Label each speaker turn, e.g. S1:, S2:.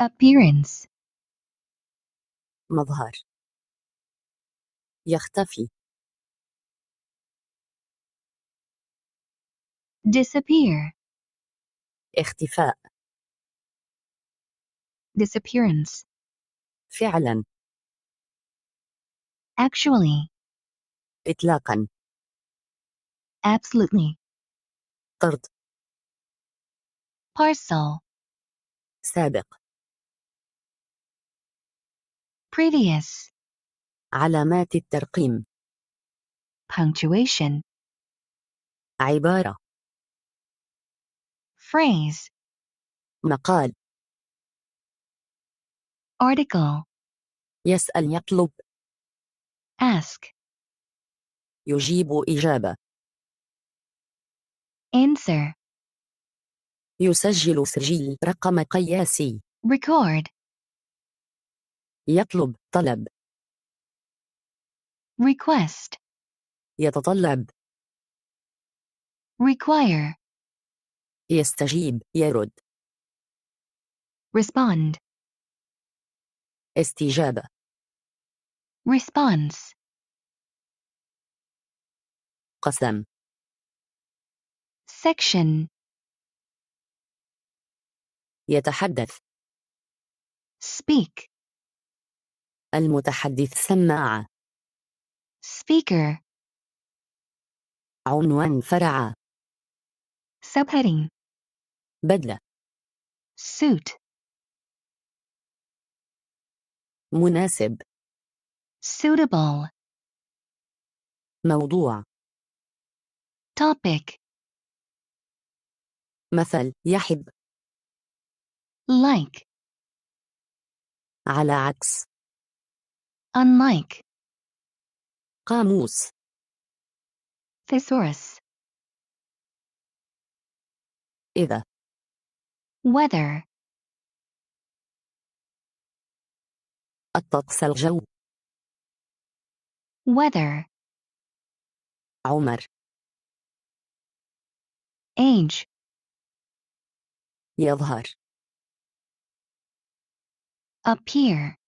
S1: appearance مظهر يختفي disappear اختفاء disappearance فعلا actually إطلاقا absolutely طرد parcel سابق previous علامات الترقيم punctuation عبارة phrase مقال article يسأل يطلب ask يجيب إجابة answer يسجل سجل رقم قياسي record يطلب طلب request يتطلب require يستجيب يرد respond استجابة response قسم section يتحدث speak المتحدث سماعة speaker عنوان فرع subheading بدلة suit مناسب suitable موضوع topic مثل يحب like على عكس unlike قاموس thesaurus إذا weather الطقس الجو weather عمر age يظهر appear